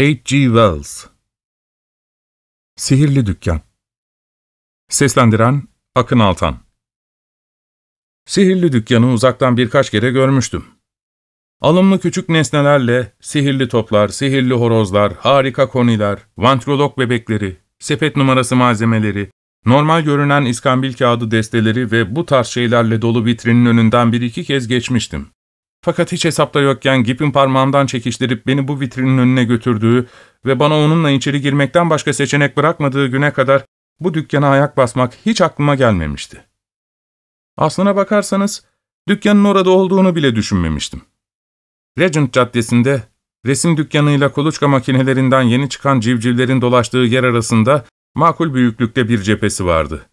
H.G. Wells Sihirli Dükkan Seslendiren Akın Altan Sihirli Dükkan'ı uzaktan birkaç kere görmüştüm. Alımlı küçük nesnelerle sihirli toplar, sihirli horozlar, harika koniler, vantrolog bebekleri, sepet numarası malzemeleri, normal görünen iskambil kağıdı desteleri ve bu tarz şeylerle dolu vitrinin önünden bir iki kez geçmiştim. Fakat hiç hesapta yokken gipin parmağımdan çekiştirip beni bu vitrinin önüne götürdüğü ve bana onunla içeri girmekten başka seçenek bırakmadığı güne kadar bu dükkana ayak basmak hiç aklıma gelmemişti. Aslına bakarsanız dükkanın orada olduğunu bile düşünmemiştim. Regent Caddesi'nde resim dükkanıyla kuluçka makinelerinden yeni çıkan civcivlerin dolaştığı yer arasında makul büyüklükte bir cephesi vardı.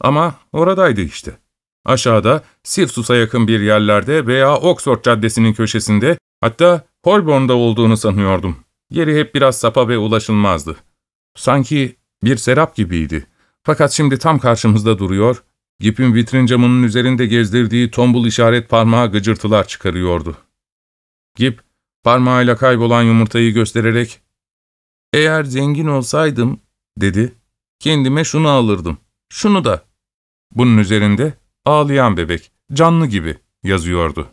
Ama oradaydı işte. Aşağıda, Sirsus'a yakın bir yerlerde veya Oxford Caddesi'nin köşesinde, hatta Holborn'da olduğunu sanıyordum. Yeri hep biraz sapa ve ulaşılmazdı. Sanki bir serap gibiydi. Fakat şimdi tam karşımızda duruyor, Gip'in vitrin camının üzerinde gezdirdiği tombul işaret parmağı gıcırtılar çıkarıyordu. Gip, parmağıyla kaybolan yumurtayı göstererek, ''Eğer zengin olsaydım'' dedi, ''kendime şunu alırdım, şunu da.'' Bunun üzerinde ağlayan bebek, canlı gibi yazıyordu.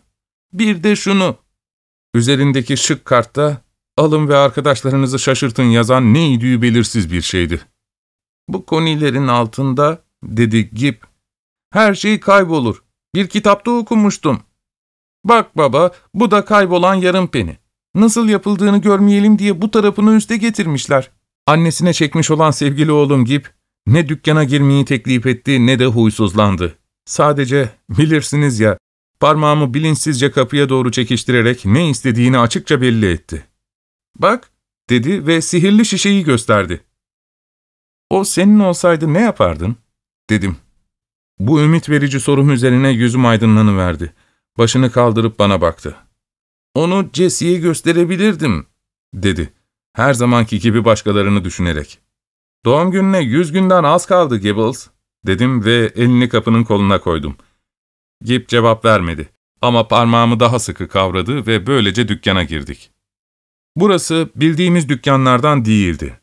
Bir de şunu. Üzerindeki şık kartta alın ve arkadaşlarınızı şaşırtın yazan neydi belirsiz bir şeydi. Bu konilerin altında, dedi Gip, her şey kaybolur. Bir kitapta okumuştum. Bak baba, bu da kaybolan yarım peni. Nasıl yapıldığını görmeyelim diye bu tarafını üste getirmişler. Annesine çekmiş olan sevgili oğlum Gip, ne dükkana girmeyi teklif etti ne de huysuzlandı. Sadece bilirsiniz ya, parmağımı bilinçsizce kapıya doğru çekiştirerek ne istediğini açıkça belli etti. ''Bak'' dedi ve sihirli şişeyi gösterdi. ''O senin olsaydı ne yapardın?'' dedim. Bu ümit verici sorum üzerine yüzüm aydınlanıverdi. Başını kaldırıp bana baktı. ''Onu Jesse'ye gösterebilirdim.'' dedi. Her zamanki gibi başkalarını düşünerek. ''Doğum gününe yüz günden az kaldı Gibbles.'' dedim ve elini kapının koluna koydum. Gip cevap vermedi ama parmağımı daha sıkı kavradı ve böylece dükkana girdik. Burası bildiğimiz dükkanlardan değildi.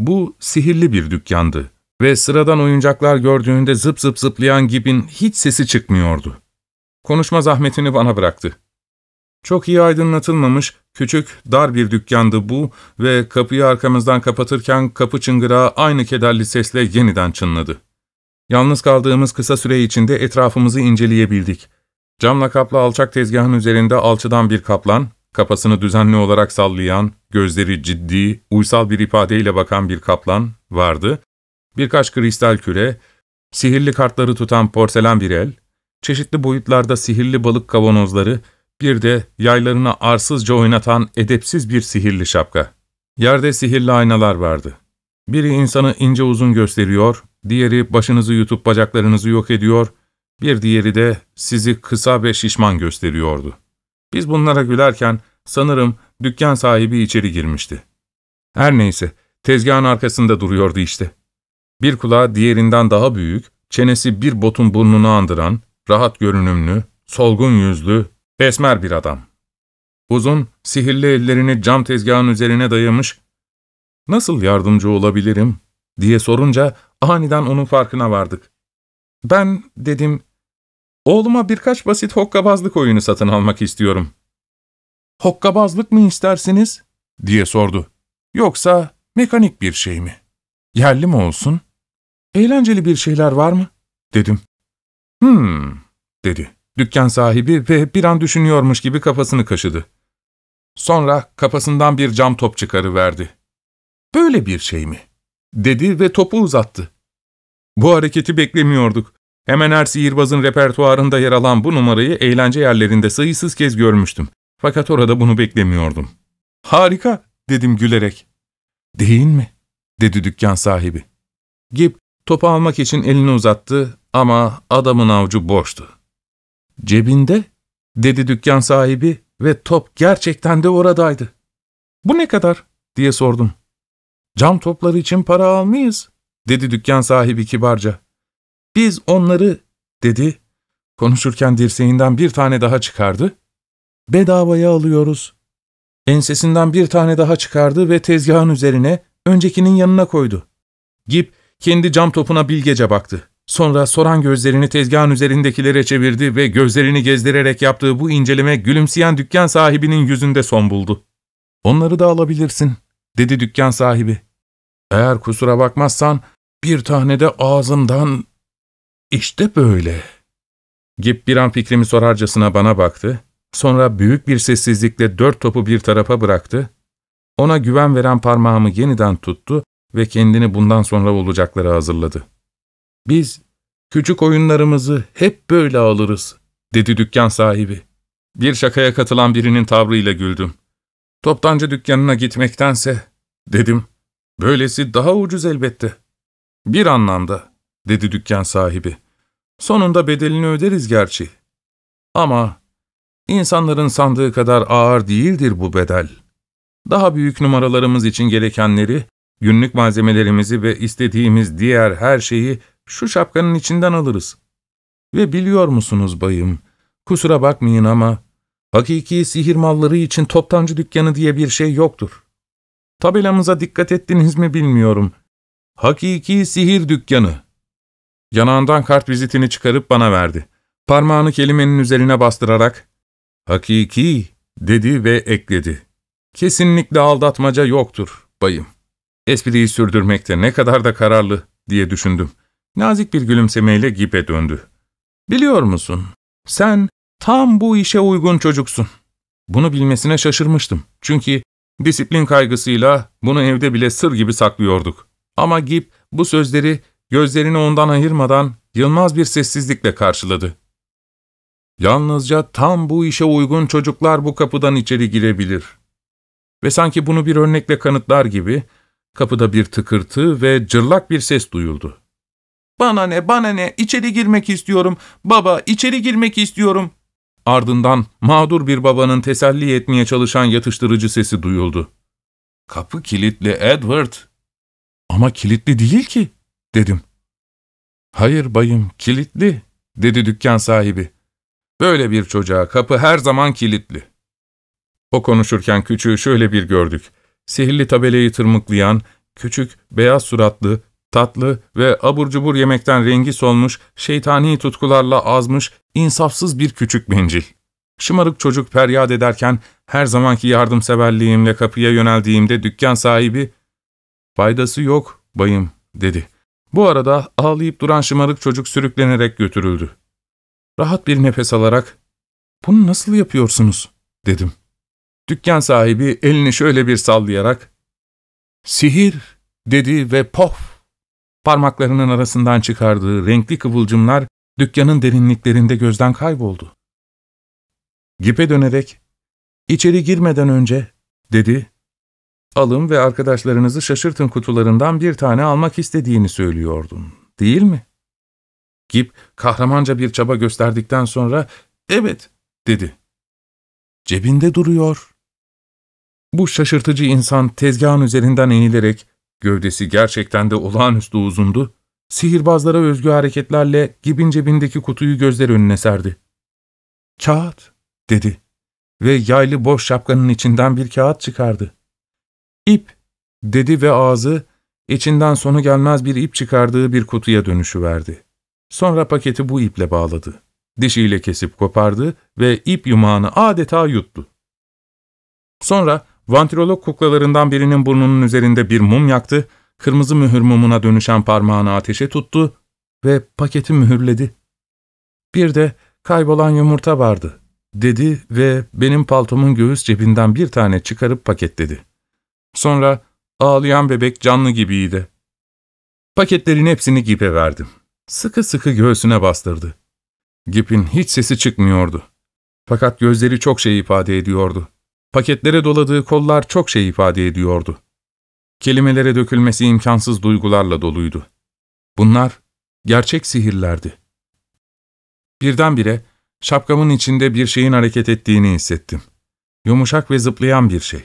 Bu sihirli bir dükkandı ve sıradan oyuncaklar gördüğünde zıp zıp zıplayan Gip'in hiç sesi çıkmıyordu. Konuşma zahmetini bana bıraktı. Çok iyi aydınlatılmamış, küçük, dar bir dükkandı bu ve kapıyı arkamızdan kapatırken kapı çıngırağı aynı kederli sesle yeniden çınladı. Yalnız kaldığımız kısa süre içinde etrafımızı inceleyebildik. Camla kaplı alçak tezgahın üzerinde alçıdan bir kaplan, kafasını düzenli olarak sallayan, gözleri ciddi, uysal bir ifadeyle bakan bir kaplan vardı, birkaç kristal küre, sihirli kartları tutan porselen bir el, çeşitli boyutlarda sihirli balık kavanozları, bir de yaylarını arsızca oynatan edepsiz bir sihirli şapka. Yerde sihirli aynalar vardı. Biri insanı ince uzun gösteriyor, diğeri başınızı yutup bacaklarınızı yok ediyor, bir diğeri de sizi kısa ve şişman gösteriyordu. Biz bunlara gülerken sanırım dükkan sahibi içeri girmişti. Her neyse, tezgahın arkasında duruyordu işte. Bir kulağı diğerinden daha büyük, çenesi bir botun burnunu andıran, rahat görünümlü, solgun yüzlü, besmer bir adam. Uzun, sihirli ellerini cam tezgahın üzerine dayamış, ''Nasıl yardımcı olabilirim?'' diye sorunca Aniden onun farkına vardık. Ben dedim, oğluma birkaç basit hokkabazlık oyunu satın almak istiyorum. Hokkabazlık mı istersiniz? diye sordu. Yoksa mekanik bir şey mi? Yerli mi olsun? Eğlenceli bir şeyler var mı? dedim. Hmm, dedi. Dükkan sahibi ve bir an düşünüyormuş gibi kafasını kaşıdı. Sonra kafasından bir cam top çıkarıverdi. Böyle bir şey mi? dedi ve topu uzattı. Bu hareketi beklemiyorduk. Hemen her sihirbazın repertuarında yer alan bu numarayı eğlence yerlerinde sayısız kez görmüştüm. Fakat orada bunu beklemiyordum. ''Harika!'' dedim gülerek. ''Değil mi?'' dedi dükkan sahibi. Gip topu almak için elini uzattı ama adamın avcu boştu. ''Cebinde?'' dedi dükkan sahibi ve top gerçekten de oradaydı. ''Bu ne kadar?'' diye sordum. ''Cam topları için para almayız.'' dedi dükkan sahibi kibarca. Biz onları, dedi, konuşurken dirseğinden bir tane daha çıkardı, bedavaya alıyoruz. Ensesinden bir tane daha çıkardı ve tezgahın üzerine öncekinin yanına koydu. Gip kendi cam topuna bilgece baktı. Sonra soran gözlerini tezgahın üzerindekilere çevirdi ve gözlerini gezdirerek yaptığı bu inceleme gülümseyen dükkan sahibinin yüzünde son buldu. ''Onları da alabilirsin.'' dedi dükkan sahibi. ''Eğer kusura bakmazsan bir tane de ağzımdan işte böyle. Gip bir an fikrimi sorarcasına bana baktı. Sonra büyük bir sessizlikle dört topu bir tarafa bıraktı. Ona güven veren parmağımı yeniden tuttu ve kendini bundan sonra olacaklara hazırladı. Biz küçük oyunlarımızı hep böyle alırız, dedi dükkan sahibi. Bir şakaya katılan birinin tavrıyla güldüm. Toptancı dükkanına gitmektense, dedim, böylesi daha ucuz elbette.'' Bir anlamda, dedi dükkan sahibi. Sonunda bedelini öderiz gerçi. Ama insanların sandığı kadar ağır değildir bu bedel. Daha büyük numaralarımız için gerekenleri, günlük malzemelerimizi ve istediğimiz diğer her şeyi şu şapkanın içinden alırız. Ve biliyor musunuz bayım, kusura bakmayın ama hakiki sihir malları için toptancı dükkanı diye bir şey yoktur. Tabelamıza dikkat ettiniz mi bilmiyorum. Hakiki sihir dükkanı. Yanağından kart vizitini çıkarıp bana verdi. Parmağını kelimenin üzerine bastırarak, ''Hakiki'' dedi ve ekledi. ''Kesinlikle aldatmaca yoktur, bayım.'' Espriyi sürdürmekte ne kadar da kararlı diye düşündüm. Nazik bir gülümsemeyle gipe döndü. ''Biliyor musun, sen tam bu işe uygun çocuksun.'' Bunu bilmesine şaşırmıştım. Çünkü disiplin kaygısıyla bunu evde bile sır gibi saklıyorduk. Ama Gip bu sözleri gözlerini ondan ayırmadan yılmaz bir sessizlikle karşıladı. Yalnızca tam bu işe uygun çocuklar bu kapıdan içeri girebilir. Ve sanki bunu bir örnekle kanıtlar gibi kapıda bir tıkırtı ve cırlak bir ses duyuldu. ''Bana ne, bana ne, içeri girmek istiyorum, baba içeri girmek istiyorum.'' Ardından mağdur bir babanın teselli etmeye çalışan yatıştırıcı sesi duyuldu. ''Kapı kilitli Edward, ama kilitli değil ki, dedim. Hayır bayım, kilitli, dedi dükkan sahibi. Böyle bir çocuğa kapı her zaman kilitli. O konuşurken küçüğü şöyle bir gördük. Sihirli tabelayı tırmıklayan, küçük, beyaz suratlı, tatlı ve abur cubur yemekten rengi solmuş, şeytani tutkularla azmış, insafsız bir küçük bencil. Şımarık çocuk feryat ederken her zamanki yardımseverliğimle kapıya yöneldiğimde dükkan sahibi ''Faydası yok bayım'' dedi. Bu arada ağlayıp duran şımarık çocuk sürüklenerek götürüldü. Rahat bir nefes alarak ''Bunu nasıl yapıyorsunuz?'' dedim. Dükkan sahibi elini şöyle bir sallayarak ''Sihir'' dedi ve pof! Parmaklarının arasından çıkardığı renkli kıvılcımlar dükkanın derinliklerinde gözden kayboldu. Gipe dönerek ''İçeri girmeden önce'' dedi alın ve arkadaşlarınızı şaşırtın kutularından bir tane almak istediğini söylüyordun, değil mi? Gip kahramanca bir çaba gösterdikten sonra evet dedi. Cebinde duruyor. Bu şaşırtıcı insan tezgahın üzerinden eğilerek, gövdesi gerçekten de olağanüstü uzundu, sihirbazlara özgü hareketlerle Gib'in cebindeki kutuyu gözler önüne serdi. ''Kağıt'' dedi ve yaylı boş şapkanın içinden bir kağıt çıkardı. İp dedi ve ağzı içinden sonu gelmez bir ip çıkardığı bir kutuya dönüşüverdi. Sonra paketi bu iple bağladı. Dişiyle kesip kopardı ve ip yumağını adeta yuttu. Sonra vantrolog kuklalarından birinin burnunun üzerinde bir mum yaktı, kırmızı mühür mumuna dönüşen parmağını ateşe tuttu ve paketi mühürledi. Bir de kaybolan yumurta vardı, dedi ve benim paltomun göğüs cebinden bir tane çıkarıp paketledi. Sonra ağlayan bebek canlı gibiydi. Paketlerin hepsini Gip'e verdim. Sıkı sıkı göğsüne bastırdı. Gip'in hiç sesi çıkmıyordu. Fakat gözleri çok şey ifade ediyordu. Paketlere doladığı kollar çok şey ifade ediyordu. Kelimelere dökülmesi imkansız duygularla doluydu. Bunlar gerçek sihirlerdi. Birdenbire şapkamın içinde bir şeyin hareket ettiğini hissettim. Yumuşak ve zıplayan bir şey.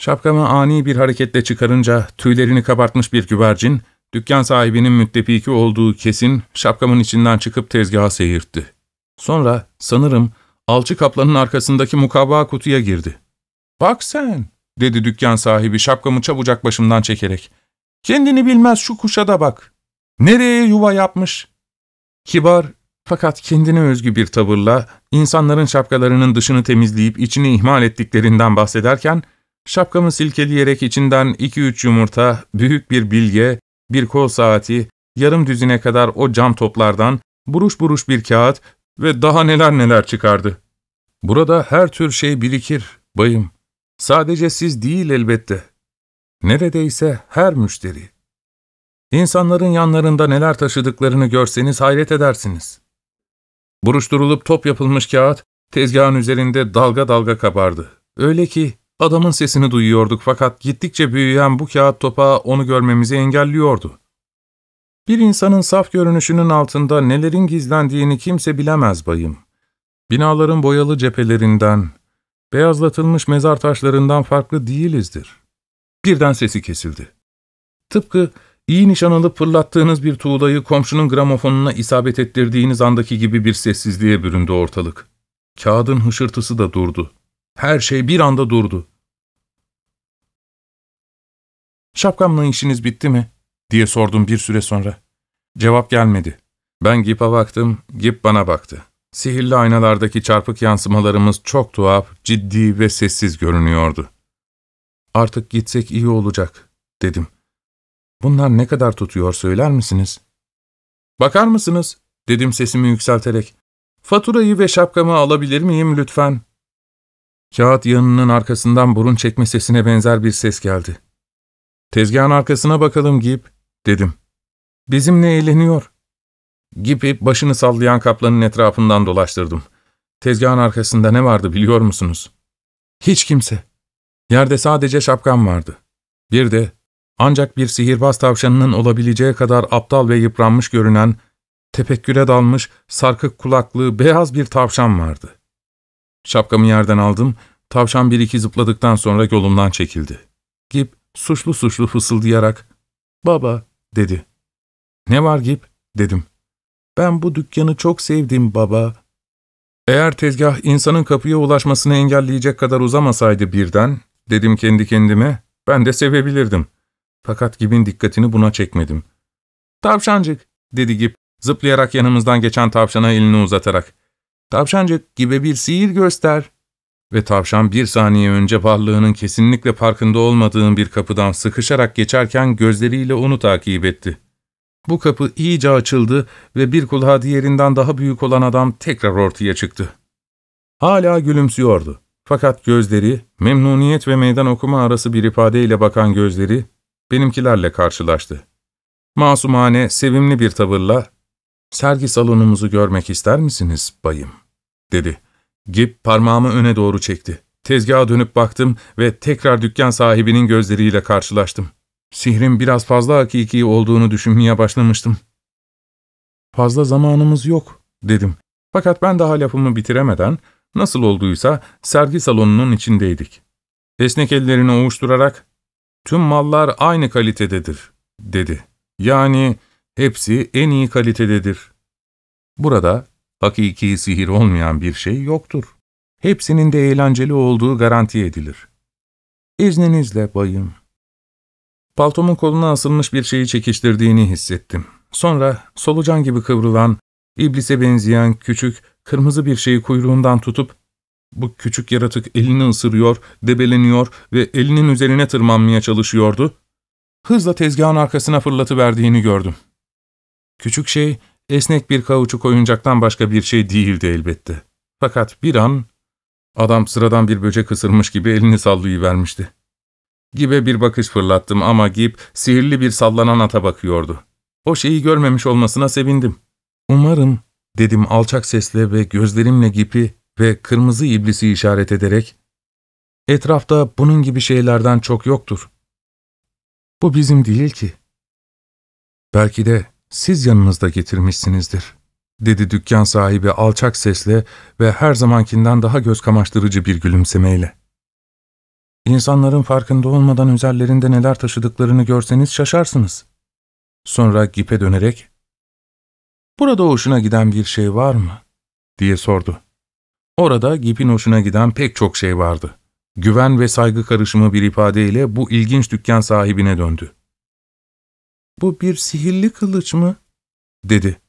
Şapkamı ani bir hareketle çıkarınca tüylerini kabartmış bir güvercin, dükkan sahibinin müttefiki olduğu kesin şapkamın içinden çıkıp tezgaha seyirtti. Sonra sanırım alçı kaplanın arkasındaki mukavva kutuya girdi. ''Bak sen'' dedi dükkan sahibi şapkamı çabucak başımdan çekerek. ''Kendini bilmez şu kuşa da bak. Nereye yuva yapmış?'' Kibar fakat kendine özgü bir tavırla insanların şapkalarının dışını temizleyip içini ihmal ettiklerinden bahsederken Şapkamı silkeleyerek içinden iki üç yumurta, büyük bir bilge, bir kol saati, yarım düzine kadar o cam toplardan, buruş buruş bir kağıt ve daha neler neler çıkardı. Burada her tür şey birikir, bayım. Sadece siz değil elbette. Neredeyse her müşteri. İnsanların yanlarında neler taşıdıklarını görseniz hayret edersiniz. Buruşturulup top yapılmış kağıt, tezgahın üzerinde dalga dalga kabardı. Öyle ki Adamın sesini duyuyorduk fakat gittikçe büyüyen bu kağıt topa onu görmemizi engelliyordu. Bir insanın saf görünüşünün altında nelerin gizlendiğini kimse bilemez bayım. Binaların boyalı cephelerinden, beyazlatılmış mezar taşlarından farklı değilizdir. Birden sesi kesildi. Tıpkı iyi nişan alıp fırlattığınız bir tuğlayı komşunun gramofonuna isabet ettirdiğiniz andaki gibi bir sessizliğe büründü ortalık. Kağıdın hışırtısı da durdu. Her şey bir anda durdu. ''Şapkamla işiniz bitti mi?'' diye sordum bir süre sonra. Cevap gelmedi. Ben Gip'e baktım, Gip bana baktı. Sihirli aynalardaki çarpık yansımalarımız çok tuhaf, ciddi ve sessiz görünüyordu. ''Artık gitsek iyi olacak.'' dedim. ''Bunlar ne kadar tutuyor söyler misiniz?'' ''Bakar mısınız?'' dedim sesimi yükselterek. ''Faturayı ve şapkamı alabilir miyim lütfen?'' Kağıt yanının arkasından burun çekme sesine benzer bir ses geldi. ''Tezgahın arkasına bakalım Gip.'' dedim. ''Bizimle eğleniyor.'' Gip'i başını sallayan kaplanın etrafından dolaştırdım. Tezgahın arkasında ne vardı biliyor musunuz? Hiç kimse. Yerde sadece şapkam vardı. Bir de ancak bir sihirbaz tavşanının olabileceği kadar aptal ve yıpranmış görünen, tefekküre dalmış, sarkık kulaklı, beyaz bir tavşan vardı. Şapkamı yerden aldım, tavşan bir iki zıpladıktan sonra yolumdan çekildi. Gip suçlu suçlu fısıldayarak ''Baba'' dedi. ''Ne var Gip?'' dedim. ''Ben bu dükkanı çok sevdim baba.'' Eğer tezgah insanın kapıya ulaşmasını engelleyecek kadar uzamasaydı birden, dedim kendi kendime, ben de sevebilirdim. Fakat Gip'in dikkatini buna çekmedim. ''Tavşancık'' dedi Gip, zıplayarak yanımızdan geçen tavşana elini uzatarak. Tavşancık gibi bir sihir göster. Ve tavşan bir saniye önce varlığının kesinlikle farkında olmadığı bir kapıdan sıkışarak geçerken gözleriyle onu takip etti. Bu kapı iyice açıldı ve bir kulağa diğerinden daha büyük olan adam tekrar ortaya çıktı. Hala gülümsüyordu. Fakat gözleri, memnuniyet ve meydan okuma arası bir ifadeyle bakan gözleri, benimkilerle karşılaştı. Masumane, sevimli bir tavırla ''Sergi salonumuzu görmek ister misiniz bayım?'' dedi. Gip parmağımı öne doğru çekti. Tezgaha dönüp baktım ve tekrar dükkan sahibinin gözleriyle karşılaştım. Sihrin biraz fazla hakiki olduğunu düşünmeye başlamıştım. ''Fazla zamanımız yok.'' dedim. Fakat ben daha lafımı bitiremeden, nasıl olduysa sergi salonunun içindeydik. Esnek ellerini ovuşturarak, ''Tüm mallar aynı kalitededir.'' dedi. Yani Hepsi en iyi kalitededir. Burada hakiki sihir olmayan bir şey yoktur. Hepsinin de eğlenceli olduğu garanti edilir. İzninizle bayım. Paltomun koluna asılmış bir şeyi çekiştirdiğini hissettim. Sonra solucan gibi kıvrılan, iblise benzeyen küçük, kırmızı bir şeyi kuyruğundan tutup bu küçük yaratık elini ısırıyor, debeleniyor ve elinin üzerine tırmanmaya çalışıyordu. Hızla tezgahın arkasına fırlatıverdiğini gördüm. Küçük şey esnek bir kauçuk oyuncaktan başka bir şey değildi elbette. Fakat bir an adam sıradan bir böcek ısırmış gibi elini sallayıvermişti. Gibe bir bakış fırlattım ama Gip, sihirli bir sallanan ata bakıyordu. O şeyi görmemiş olmasına sevindim. ''Umarım'' dedim alçak sesle ve gözlerimle Gip'i ve kırmızı iblisi işaret ederek ''Etrafta bunun gibi şeylerden çok yoktur.'' ''Bu bizim değil ki.'' ''Belki de siz yanınızda getirmişsinizdir, dedi dükkan sahibi alçak sesle ve her zamankinden daha göz kamaştırıcı bir gülümsemeyle. İnsanların farkında olmadan üzerlerinde neler taşıdıklarını görseniz şaşarsınız. Sonra Gip'e dönerek, ''Burada hoşuna giden bir şey var mı?'' diye sordu. Orada Gip'in hoşuna giden pek çok şey vardı. Güven ve saygı karışımı bir ifadeyle bu ilginç dükkan sahibine döndü. ''Bu bir sihirli kılıç mı?'' dedi.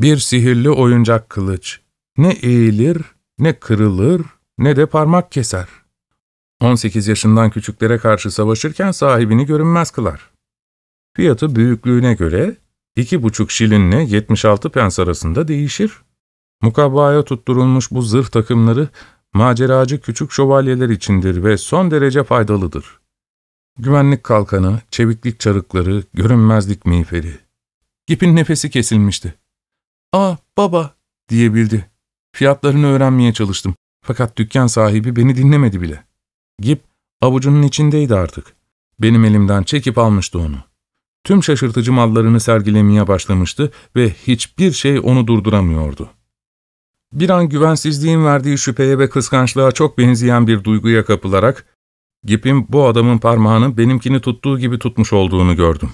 ''Bir sihirli oyuncak kılıç. Ne eğilir, ne kırılır, ne de parmak keser. 18 yaşından küçüklere karşı savaşırken sahibini görünmez kılar. Fiyatı büyüklüğüne göre 2,5 şilinle 76 pens arasında değişir. Mukabbaya tutturulmuş bu zırh takımları maceracı küçük şövalyeler içindir ve son derece faydalıdır.'' Güvenlik kalkanı, çeviklik çarıkları, görünmezlik miğferi. Gip'in nefesi kesilmişti. ''Aa baba'' diyebildi. Fiyatlarını öğrenmeye çalıştım. Fakat dükkan sahibi beni dinlemedi bile. Gip avucunun içindeydi artık. Benim elimden çekip almıştı onu. Tüm şaşırtıcı mallarını sergilemeye başlamıştı ve hiçbir şey onu durduramıyordu. Bir an güvensizliğin verdiği şüpheye ve kıskançlığa çok benzeyen bir duyguya kapılarak Gipim bu adamın parmağını benimkini tuttuğu gibi tutmuş olduğunu gördüm.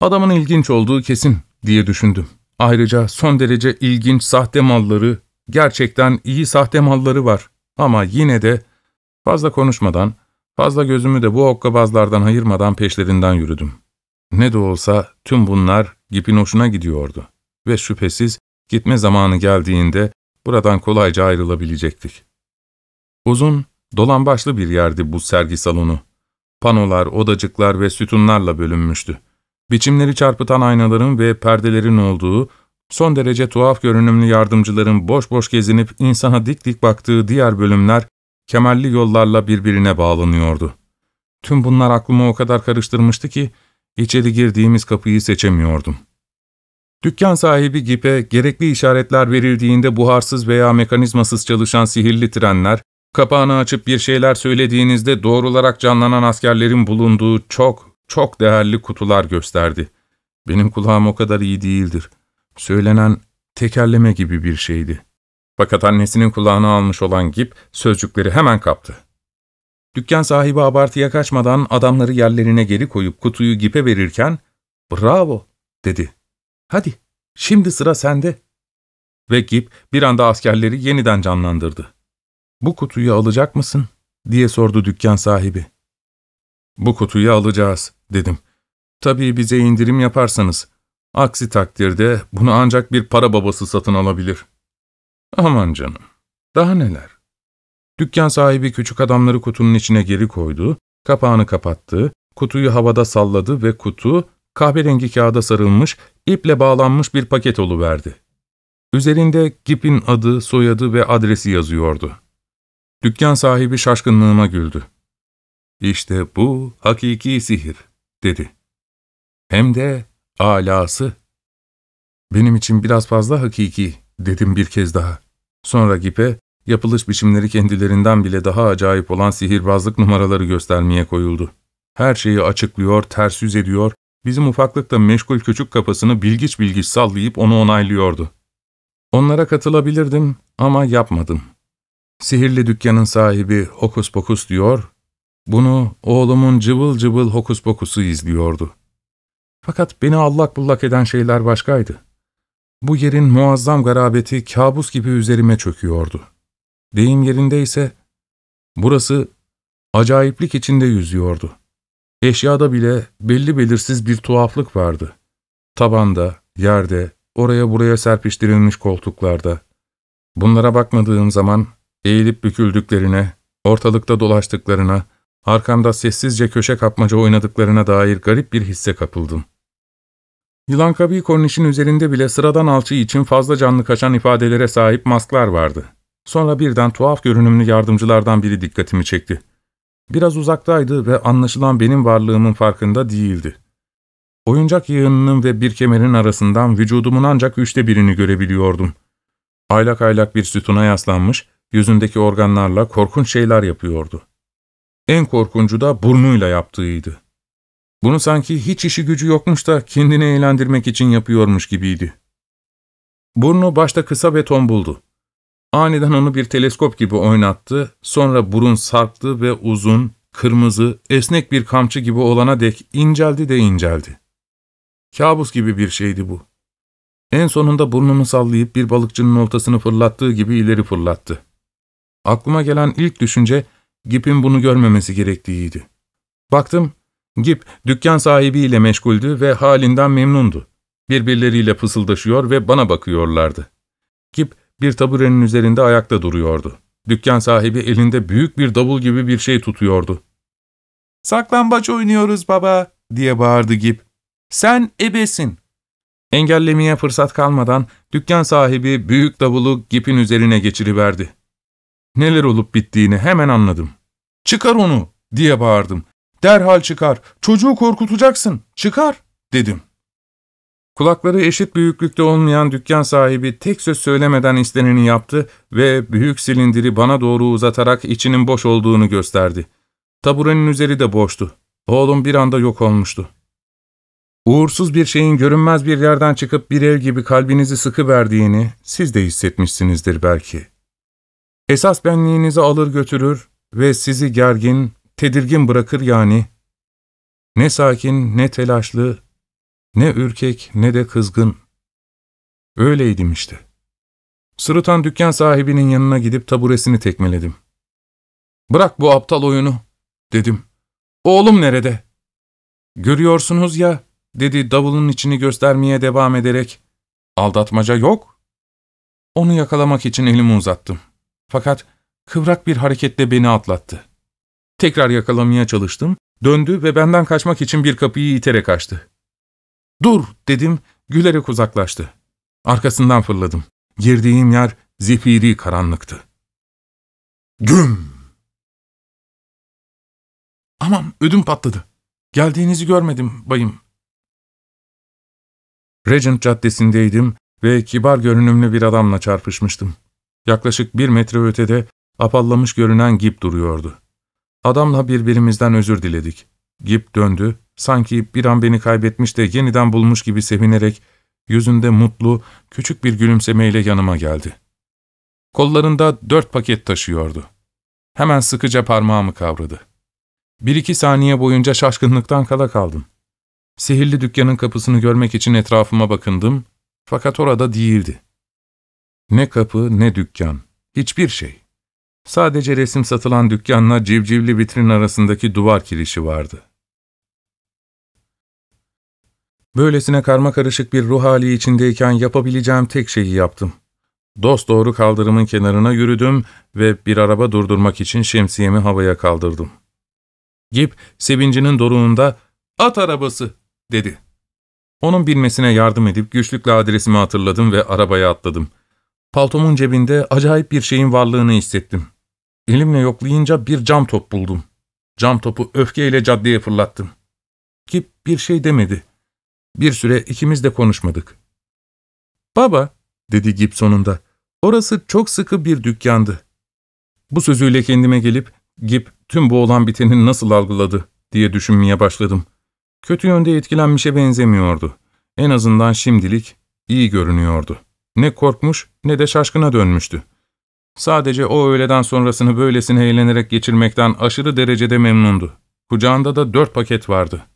Adamın ilginç olduğu kesin diye düşündüm. Ayrıca son derece ilginç sahte malları, gerçekten iyi sahte malları var. Ama yine de fazla konuşmadan, fazla gözümü de bu hokkabazlardan ayırmadan peşlerinden yürüdüm. Ne de olsa tüm bunlar Gip'in hoşuna gidiyordu. Ve şüphesiz gitme zamanı geldiğinde buradan kolayca ayrılabilecektik. Uzun Dolambaçlı bir yerdi bu sergi salonu. Panolar, odacıklar ve sütunlarla bölünmüştü. Biçimleri çarpıtan aynaların ve perdelerin olduğu, son derece tuhaf görünümlü yardımcıların boş boş gezinip insana dik dik baktığı diğer bölümler kemalli yollarla birbirine bağlanıyordu. Tüm bunlar aklımı o kadar karıştırmıştı ki içeri girdiğimiz kapıyı seçemiyordum. Dükkan sahibi Gip'e gerekli işaretler verildiğinde buharsız veya mekanizmasız çalışan sihirli trenler, Kapağını açıp bir şeyler söylediğinizde doğrularak canlanan askerlerin bulunduğu çok, çok değerli kutular gösterdi. Benim kulağım o kadar iyi değildir. Söylenen tekerleme gibi bir şeydi. Fakat annesinin kulağını almış olan Gip sözcükleri hemen kaptı. Dükkan sahibi abartıya kaçmadan adamları yerlerine geri koyup kutuyu Gip'e verirken ''Bravo'' dedi. ''Hadi, şimdi sıra sende.'' Ve Gip bir anda askerleri yeniden canlandırdı. ''Bu kutuyu alacak mısın?'' diye sordu dükkan sahibi. ''Bu kutuyu alacağız.'' dedim. ''Tabii bize indirim yaparsanız. Aksi takdirde bunu ancak bir para babası satın alabilir.'' ''Aman canım, daha neler?'' Dükkan sahibi küçük adamları kutunun içine geri koydu, kapağını kapattı, kutuyu havada salladı ve kutu kahverengi kağıda sarılmış, iple bağlanmış bir paket verdi. Üzerinde Gip'in adı, soyadı ve adresi yazıyordu. Dükkan sahibi şaşkınlığıma güldü. İşte bu hakiki sihir, dedi. Hem de alası. Benim için biraz fazla hakiki, dedim bir kez daha. Sonra Gipe, yapılış biçimleri kendilerinden bile daha acayip olan sihirbazlık numaraları göstermeye koyuldu. Her şeyi açıklıyor, ters yüz ediyor, bizim ufaklıkta meşgul küçük kafasını bilgiç bilgiç sallayıp onu onaylıyordu. Onlara katılabilirdim ama yapmadım.'' Sihirli dükkanın sahibi hokus pokus diyor, bunu oğlumun cıvıl cıvıl hokus pokusu izliyordu. Fakat beni allak bullak eden şeyler başkaydı. Bu yerin muazzam garabeti kabus gibi üzerime çöküyordu. Deyim yerinde ise burası acayiplik içinde yüzüyordu. Eşyada bile belli belirsiz bir tuhaflık vardı. Tabanda, yerde, oraya buraya serpiştirilmiş koltuklarda. Bunlara bakmadığım zaman Eğilip büküldüklerine, ortalıkta dolaştıklarına, arkamda sessizce köşe kapmaca oynadıklarına dair garip bir hisse kapıldım. Yılan kabi kornişin üzerinde bile sıradan alçı için fazla canlı kaçan ifadelere sahip masklar vardı. Sonra birden tuhaf görünümlü yardımcılardan biri dikkatimi çekti. Biraz uzaktaydı ve anlaşılan benim varlığımın farkında değildi. Oyuncak yığınının ve bir kemerin arasından vücudumun ancak üçte birini görebiliyordum. Aylak aylak bir sütuna yaslanmış, yüzündeki organlarla korkunç şeyler yapıyordu. En korkuncu da burnuyla yaptığıydı. Bunu sanki hiç işi gücü yokmuş da kendini eğlendirmek için yapıyormuş gibiydi. Burnu başta kısa ve tombuldu. Aniden onu bir teleskop gibi oynattı, sonra burun sarktı ve uzun, kırmızı, esnek bir kamçı gibi olana dek inceldi de inceldi. Kabus gibi bir şeydi bu. En sonunda burnunu sallayıp bir balıkçının oltasını fırlattığı gibi ileri fırlattı. Aklıma gelen ilk düşünce Gip'in bunu görmemesi gerektiğiydi. Baktım, Gip dükkan sahibiyle meşguldü ve halinden memnundu. Birbirleriyle fısıldaşıyor ve bana bakıyorlardı. Gip bir taburenin üzerinde ayakta duruyordu. Dükkan sahibi elinde büyük bir davul gibi bir şey tutuyordu. ''Saklambaç oynuyoruz baba!'' diye bağırdı Gip. ''Sen ebesin!'' Engellemeye fırsat kalmadan dükkan sahibi büyük davulu Gip'in üzerine geçiriverdi. Neler olup bittiğini hemen anladım. ''Çıkar onu!'' diye bağırdım. ''Derhal çıkar! Çocuğu korkutacaksın! Çıkar!'' dedim. Kulakları eşit büyüklükte olmayan dükkan sahibi tek söz söylemeden isteneni yaptı ve büyük silindiri bana doğru uzatarak içinin boş olduğunu gösterdi. Taburenin üzeri de boştu. Oğlum bir anda yok olmuştu. Uğursuz bir şeyin görünmez bir yerden çıkıp bir el gibi kalbinizi sıkı verdiğini siz de hissetmişsinizdir belki.'' Esas benliğinizi alır götürür ve sizi gergin, tedirgin bırakır yani. Ne sakin, ne telaşlı, ne ürkek, ne de kızgın. Öyleydim işte. Sırıtan dükkan sahibinin yanına gidip taburesini tekmeledim. ''Bırak bu aptal oyunu.'' dedim. ''Oğlum nerede?'' ''Görüyorsunuz ya.'' dedi davulun içini göstermeye devam ederek. ''Aldatmaca yok.'' Onu yakalamak için elimi uzattım. Fakat kıvrak bir hareketle beni atlattı. Tekrar yakalamaya çalıştım, döndü ve benden kaçmak için bir kapıyı iterek açtı. ''Dur!'' dedim, gülerek uzaklaştı. Arkasından fırladım. Girdiğim yer zifiri karanlıktı. Güm! Aman ödüm patladı. Geldiğinizi görmedim bayım. Regent Caddesi'ndeydim ve kibar görünümlü bir adamla çarpışmıştım. Yaklaşık bir metre ötede apallamış görünen Gip duruyordu. Adamla birbirimizden özür diledik. Gip döndü, sanki bir an beni kaybetmiş de yeniden bulmuş gibi sevinerek, yüzünde mutlu, küçük bir gülümsemeyle yanıma geldi. Kollarında dört paket taşıyordu. Hemen sıkıca parmağımı kavradı. Bir iki saniye boyunca şaşkınlıktan kala kaldım. Sihirli dükkanın kapısını görmek için etrafıma bakındım, fakat orada değildi. Ne kapı ne dükkan. Hiçbir şey. Sadece resim satılan dükkanla civcivli vitrin arasındaki duvar kirişi vardı. Böylesine karma karışık bir ruh hali içindeyken yapabileceğim tek şeyi yaptım. Dost doğru kaldırımın kenarına yürüdüm ve bir araba durdurmak için şemsiyemi havaya kaldırdım. Gip, sevincinin doruğunda ''At arabası!'' dedi. Onun bilmesine yardım edip güçlükle adresimi hatırladım ve arabaya atladım. Paltomun cebinde acayip bir şeyin varlığını hissettim. Elimle yoklayınca bir cam top buldum. Cam topu öfkeyle caddeye fırlattım. Kip bir şey demedi. Bir süre ikimiz de konuşmadık. ''Baba'' dedi Gip sonunda. ''Orası çok sıkı bir dükkandı.'' Bu sözüyle kendime gelip Gip tüm bu olan biteni nasıl algıladı diye düşünmeye başladım. Kötü yönde etkilenmişe benzemiyordu. En azından şimdilik iyi görünüyordu.'' Ne korkmuş ne de şaşkına dönmüştü. Sadece o öğleden sonrasını böylesine eğlenerek geçirmekten aşırı derecede memnundu. Kucağında da dört paket vardı.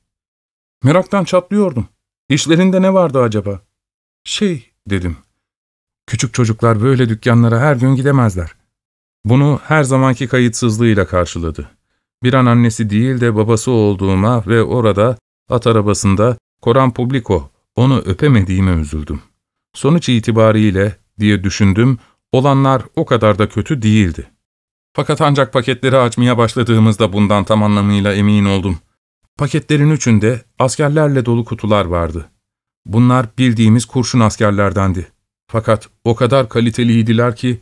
Meraktan çatlıyordum. İşlerinde ne vardı acaba? Şey dedim. Küçük çocuklar böyle dükkanlara her gün gidemezler. Bunu her zamanki kayıtsızlığıyla karşıladı. Bir an annesi değil de babası olduğuma ve orada at arabasında Koran Publiko onu öpemediğime üzüldüm. Sonuç itibariyle diye düşündüm, olanlar o kadar da kötü değildi. Fakat ancak paketleri açmaya başladığımızda bundan tam anlamıyla emin oldum. Paketlerin üçünde askerlerle dolu kutular vardı. Bunlar bildiğimiz kurşun askerlerdendi. Fakat o kadar kaliteliydiler ki,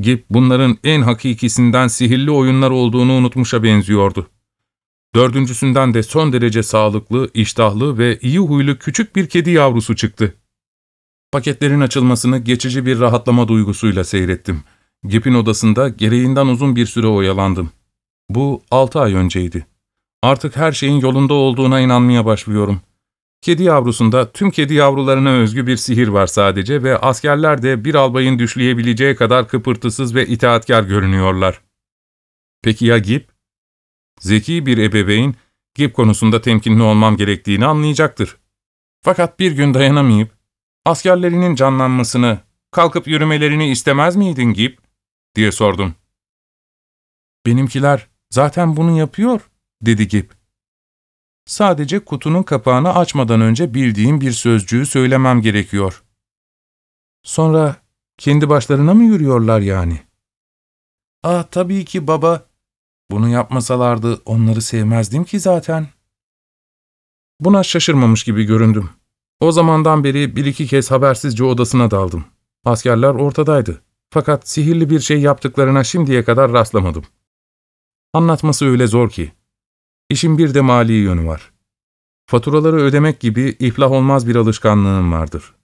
Gip bunların en hakikisinden sihirli oyunlar olduğunu unutmuşa benziyordu. Dördüncüsünden de son derece sağlıklı, iştahlı ve iyi huylu küçük bir kedi yavrusu çıktı. Paketlerin açılmasını geçici bir rahatlama duygusuyla seyrettim. Gip'in odasında gereğinden uzun bir süre oyalandım. Bu altı ay önceydi. Artık her şeyin yolunda olduğuna inanmaya başlıyorum. Kedi yavrusunda tüm kedi yavrularına özgü bir sihir var sadece ve askerler de bir albayın düşleyebileceği kadar kıpırtısız ve itaatkar görünüyorlar. Peki ya Gip? Zeki bir ebeveyn, Gip konusunda temkinli olmam gerektiğini anlayacaktır. Fakat bir gün dayanamayıp, askerlerinin canlanmasını, kalkıp yürümelerini istemez miydin Gip? diye sordum. Benimkiler zaten bunu yapıyor, dedi Gip. Sadece kutunun kapağını açmadan önce bildiğim bir sözcüğü söylemem gerekiyor. Sonra kendi başlarına mı yürüyorlar yani? Ah tabii ki baba. Bunu yapmasalardı onları sevmezdim ki zaten. Buna şaşırmamış gibi göründüm. O zamandan beri bir iki kez habersizce odasına daldım. Askerler ortadaydı. Fakat sihirli bir şey yaptıklarına şimdiye kadar rastlamadım. Anlatması öyle zor ki. İşin bir de mali yönü var. Faturaları ödemek gibi iflah olmaz bir alışkanlığım vardır.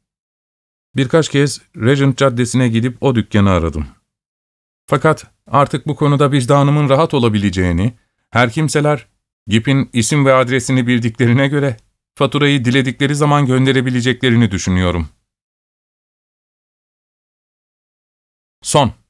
Birkaç kez Regent Caddesi'ne gidip o dükkanı aradım. Fakat artık bu konuda vicdanımın rahat olabileceğini, her kimseler Gip'in isim ve adresini bildiklerine göre Faturayı diledikleri zaman gönderebileceklerini düşünüyorum. Son